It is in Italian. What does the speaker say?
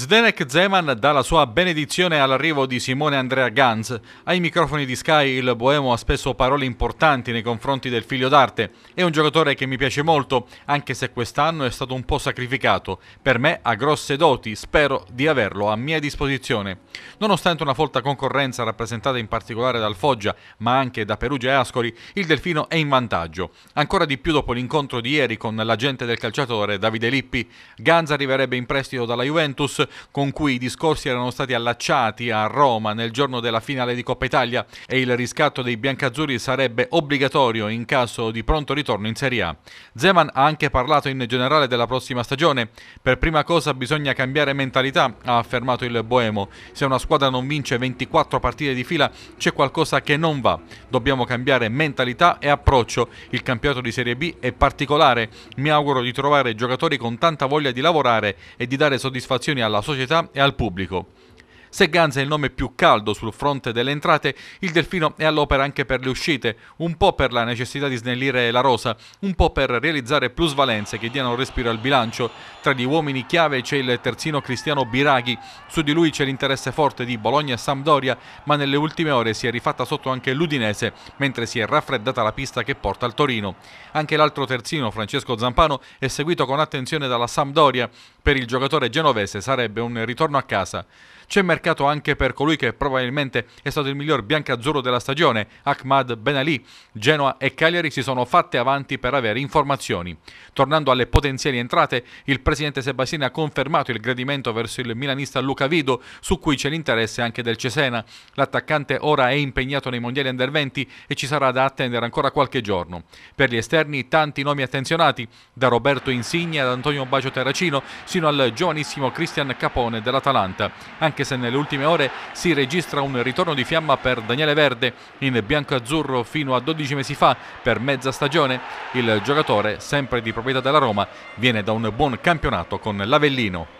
Zdenek Zeman dà la sua benedizione all'arrivo di Simone Andrea Ganz. Ai microfoni di Sky il Boemo ha spesso parole importanti nei confronti del figlio d'arte. È un giocatore che mi piace molto, anche se quest'anno è stato un po' sacrificato. Per me ha grosse doti, spero di averlo a mia disposizione. Nonostante una folta concorrenza rappresentata in particolare dal Foggia, ma anche da Perugia e Ascoli, il Delfino è in vantaggio. Ancora di più dopo l'incontro di ieri con l'agente del calciatore Davide Lippi. Ganz arriverebbe in prestito dalla Juventus con cui i discorsi erano stati allacciati a Roma nel giorno della finale di Coppa Italia e il riscatto dei biancazzurri sarebbe obbligatorio in caso di pronto ritorno in Serie A. Zeman ha anche parlato in generale della prossima stagione. Per prima cosa bisogna cambiare mentalità, ha affermato il Boemo. Se una squadra non vince 24 partite di fila c'è qualcosa che non va. Dobbiamo cambiare mentalità e approccio. Il campionato di Serie B è particolare. Mi auguro di trovare giocatori con tanta voglia di lavorare e di dare soddisfazioni alla alla società e al pubblico. Se Ganz è il nome più caldo sul fronte delle entrate, il Delfino è all'opera anche per le uscite, un po' per la necessità di snellire la rosa, un po' per realizzare plusvalenze che diano respiro al bilancio. Tra gli uomini chiave c'è il terzino Cristiano Biraghi, su di lui c'è l'interesse forte di Bologna e Sampdoria, ma nelle ultime ore si è rifatta sotto anche l'Udinese, mentre si è raffreddata la pista che porta al Torino. Anche l'altro terzino, Francesco Zampano, è seguito con attenzione dalla Sampdoria, per il giocatore genovese sarebbe un ritorno a casa. C'è mercato anche per colui che probabilmente è stato il miglior biancazzurro della stagione, Ahmad Ben Ali. Genoa e Cagliari si sono fatte avanti per avere informazioni. Tornando alle potenziali entrate, il presidente Sebastini ha confermato il gradimento verso il milanista Luca Vido, su cui c'è l'interesse anche del Cesena. L'attaccante ora è impegnato nei mondiali under 20 e ci sarà da attendere ancora qualche giorno. Per gli esterni tanti nomi attenzionati, da Roberto Insigne ad Antonio Bacio Terracino, sino al giovanissimo Cristian Capone dell'Atalanta, anche se nelle ultime ore si registra un ritorno di fiamma per Daniele Verde in bianco-azzurro fino a 12 mesi fa per mezza stagione. Il giocatore, sempre di proprietà della Roma, viene da un buon campionato con l'Avellino.